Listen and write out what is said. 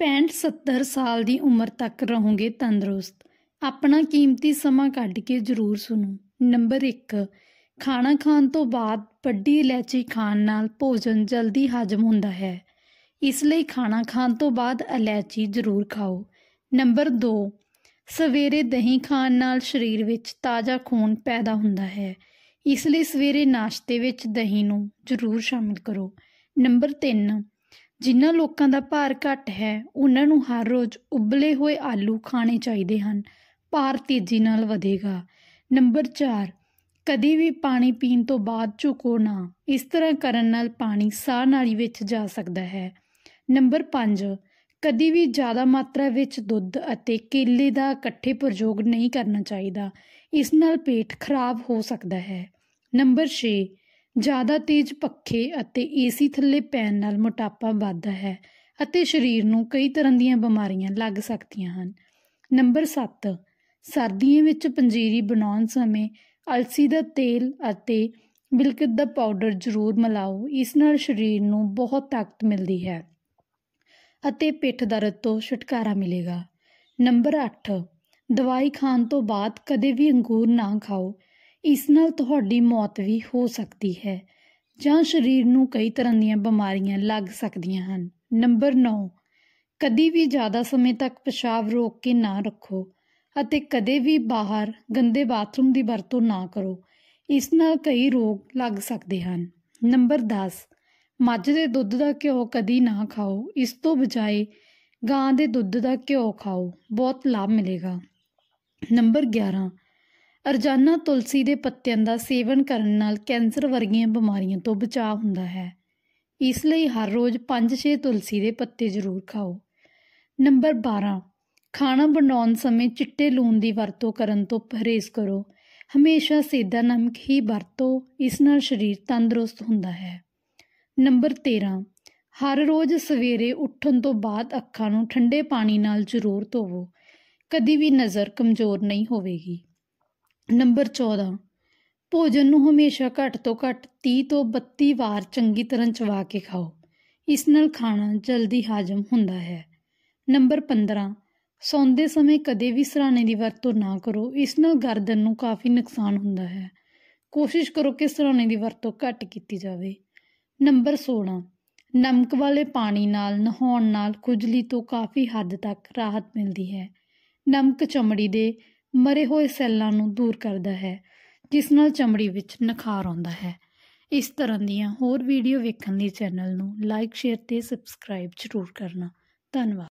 65-70 ਸਾਲ ਦੀ ਉਮਰ ਤੱਕ ਰਹੋਗੇ ਤੰਦਰੁਸਤ ਆਪਣਾ ਕੀਮਤੀ ਸਮਾਂ ਕੱਢ ਕੇ ਜ਼ਰੂਰ ਸੁਣੋ ਨੰਬਰ 1 ਖਾਣਾ ਖਾਣ ਤੋਂ ਬਾਅਦ ਵੱਡੀ ਇਲਾਇਚੀ ਖਾਣ ਨਾਲ ਭੋਜਨ ਜਲਦੀ ਹਜਮ ਹੁੰਦਾ ਹੈ ਇਸ ਲਈ ਖਾਣਾ ਖਾਣ ਤੋਂ ਬਾਅਦ ਇਲਾਇਚੀ ਜ਼ਰੂਰ ਖਾਓ ਨੰਬਰ 2 ਸਵੇਰੇ ਦਹੀਂ ਖਾਣ ਨਾਲ ਸਰੀਰ ਵਿੱਚ ਤਾਜ਼ਾ ਖੂਨ ਪੈਦਾ ਹੁੰਦਾ ਹੈ ਇਸ ਲਈ ਸਵੇਰੇ ਨਾਸ਼ਤੇ ਵਿੱਚ ਦਹੀਂ ਨੂੰ ਜ਼ਰੂਰ ਸ਼ਾਮਿਲ ਕਰੋ ਨੰਬਰ 3 ਜਿਨ੍ਹਾਂ ਲੋਕਾਂ ਦਾ ਭਾਰ ਘੱਟ ਹੈ ਉਹਨਾਂ ਨੂੰ ਹਰ ਰੋਜ਼ ਉਬਲੇ ਹੋਏ ਆਲੂ ਖਾਣੇ ਚਾਹੀਦੇ ਹਨ ਭਾਰ ਤੇਜ਼ੀ ਨਾਲ ਵਧੇਗਾ ਨੰਬਰ 4 ਕਦੀ ਵੀ ਪਾਣੀ ਪੀਣ ਤੋਂ ਬਾਅਦ ਝੁਕੋ ਨਾ ਇਸ ਤਰ੍ਹਾਂ ਕਰਨ ਨਾਲ ਪਾਣੀ ਸਾਹ ਨਾਲੀ ਵਿੱਚ ਜਾ ਸਕਦਾ ਹੈ ਨੰਬਰ 5 ਕਦੀ ਵੀ ਜ਼ਿਆਦਾ ਮਾਤਰਾ ਵਿੱਚ ਦੁੱਧ ਅਤੇ ਕੇਲੇ ਦਾ ਇਕੱਠੇ ਪ੍ਰਯੋਗ ਨਹੀਂ ਕਰਨਾ ਚਾਹੀਦਾ ਇਸ ਨਾਲ ਪੇਟ ਖਰਾਬ ਹੋ ਸਕਦਾ ਹੈ ਨੰਬਰ 6 ਜ਼ਿਆਦਾ ਤੇਜ਼ ਪੱਖੇ ਅਤੇ ਏਸੀ ਥੱਲੇ ਪੈਣ ਨਾਲ ਮੋਟਾਪਾ ਵੱਧਦਾ ਹੈ ਅਤੇ ਸਰੀਰ ਨੂੰ ਕਈ ਤਰ੍ਹਾਂ ਦੀਆਂ ਬਿਮਾਰੀਆਂ ਲੱਗ ਸਕਦੀਆਂ ਹਨ ਨੰਬਰ 7 ਸਰਦੀਆਂ ਵਿੱਚ ਪੰਜੀਰੀ ਬਣਾਉਣ ਸਮੇਂ ਅਲਸੀ ਦਾ ਤੇਲ ਅਤੇ ਬਿਲਕਤ ਦਾ ਪਾਊਡਰ ਜ਼ਰੂਰ ਮਿਲਾਓ ਇਸ ਨਾਲ ਸਰੀਰ ਨੂੰ ਬਹੁਤ ਤਾਕਤ ਮਿਲਦੀ ਹੈ ਅਤੇ ਪਿੱਠ ਦਰਦ ਤੋਂ ਛੁਟਕਾਰਾ ਮਿਲੇਗਾ ਨੰਬਰ 8 ਦਵਾਈ ਖਾਣ ਤੋਂ ਬਾਅਦ ਕਦੇ ਵੀ ਅੰਗੂਰ ਨਾ ਖਾਓ ਇਸ ਨਾਲ ਤੁਹਾਡੀ ਮੌਤ ਵੀ ਹੋ ਸਕਦੀ ਹੈ ਜਾਂ ਸਰੀਰ ਨੂੰ ਕਈ ਤਰ੍ਹਾਂ ਦੀਆਂ ਬਿਮਾਰੀਆਂ ਲੱਗ ਸਕਦੀਆਂ ਹਨ ਨੰਬਰ 9 ਕਦੀ ਵੀ ਜ਼ਿਆਦਾ ਸਮੇਂ ਤੱਕ ਪਿਸ਼ਾਬ ਰੋਕ ਕੇ ਨਾ ਰੱਖੋ ਅਤੇ ਕਦੇ ਵੀ ਬਾਹਰ ਗੰਦੇ ਬਾਥਰੂਮ ਦੀ ਵਰਤੋਂ ਨਾ ਕਰੋ ਇਸ ਨਾਲ ਕਈ ਰੋਗ ਲੱਗ ਸਕਦੇ ਹਨ ਨੰਬਰ 10 ਮੱਝ ਦੇ ਦੁੱਧ ਦਾ ਘਿਓ ਕਦੀ ਨਾ ਖਾਓ ਇਸ ਤੋਂ ਬਚਾਏ ਗਾਂ ਦੇ ਦੁੱਧ ਦਾ ਘਿਓ ਖਾਓ ਬਹੁਤ ਲਾਭ ਮਿਲੇਗਾ ਨੰਬਰ 11 ਅਰਜਾਨਾ ਤੁਲਸੀ ਦੇ ਪੱਤਿਆਂ ਦਾ ਸੇਵਨ ਕਰਨ ਨਾਲ ਕੈਂਸਰ ਵਰਗੀਆਂ ਬਿਮਾਰੀਆਂ ਤੋਂ ਬਚਾਅ ਹੁੰਦਾ ਹੈ ਇਸ ਲਈ ਹਰ ਰੋਜ਼ 5-6 ਤੁਲਸੀ ਦੇ ਪੱਤੇ ਜ਼ਰੂਰ ਖਾਓ ਨੰਬਰ 12 ਖਾਣਾ ਬਣਾਉਣ ਸਮੇਂ ਚਿੱਟੇ ਲੂਣ ਦੀ ਵਰਤੋਂ ਕਰਨ ਤੋਂ ਪਰਹੇਜ਼ ਕਰੋ ਹਮੇਸ਼ਾ ਸਿੱਧਾ ਨਮਕ ਹੀ ਵਰਤੋ ਇਸ ਨਾਲ ਸਰੀਰ ਤੰਦਰੁਸਤ ਹੁੰਦਾ ਹੈ ਨੰਬਰ 13 ਹਰ ਰੋਜ਼ ਸਵੇਰੇ ਉੱਠਣ ਤੋਂ ਬਾਅਦ ਅੱਖਾਂ ਨੂੰ ਠੰਡੇ ਪਾਣੀ ਨਾਲ ਜ਼ਰੂਰ ਧੋਵੋ ਕਦੀ ਵੀ ਨਜ਼ਰ ਕਮਜ਼ੋਰ ਨਹੀਂ ਹੋਵੇਗੀ ਨੰਬਰ 14 ਭੋਜਨ ਨੂੰ ਹਮੇਸ਼ਾ ਘੱਟ ਤੋਂ ਘੱਟ 30 ਤੋਂ 32 ਵਾਰ ਚੰਗੀ ਤਰ੍ਹਾਂ ਚਵਾ ਕੇ ਖਾਓ ਇਸ ਨਾਲ ਖਾਣਾ ਜਲਦੀ ਹਾਜ਼ਮ ਹੁੰਦਾ ਹੈ ਨੰਬਰ 15 ਸੌਂਦੇ ਸਮੇਂ ਕਦੇ ਵੀ ਸਰਾਣੇ ਦੀ ਵਰਤੋਂ ਨਾ ਕਰੋ ਇਸ ਨਾਲ ਗਰਦਨ ਨੂੰ ਕਾਫੀ ਨੁਕਸਾਨ ਹੁੰਦਾ ਹੈ ਕੋਸ਼ਿਸ਼ ਕਰੋ ਕਿ ਸਰਾਣੇ ਦੀ ਵਰਤੋਂ ਘੱਟ ਕੀਤੀ ਜਾਵੇ ਨੰਬਰ 16 ਨਮਕ ਵਾਲੇ ਪਾਣੀ ਨਾਲ ਨਹਾਉਣ ਨਾਲ ਖੁਜਲੀ ਤੋਂ ਕਾਫੀ ਹੱਦ ਤੱਕ ਰਾਹਤ ਮਿਲਦੀ ਹੈ ਨਮਕ ਚਮੜੀ ਦੇ ਮਰੇ ਹੋਏ ਸੈੱਲਾਂ ਨੂੰ ਦੂਰ ਕਰਦਾ ਹੈ ਜਿਸ ਨਾਲ ਚਮੜੀ ਵਿੱਚ ਨਖਾਰ ਆਉਂਦਾ ਹੈ ਇਸ ਤਰ੍ਹਾਂ ਦੀਆਂ ਹੋਰ ਵੀਡੀਓ ਵੇਖਣ ਲਈ ਚੈਨਲ ਨੂੰ ਲਾਈਕ ਸ਼ੇਅਰ ਤੇ ਸਬਸਕ੍ਰਾਈਬ ਜ਼ਰੂਰ ਕਰਨਾ ਧੰਨਵਾਦ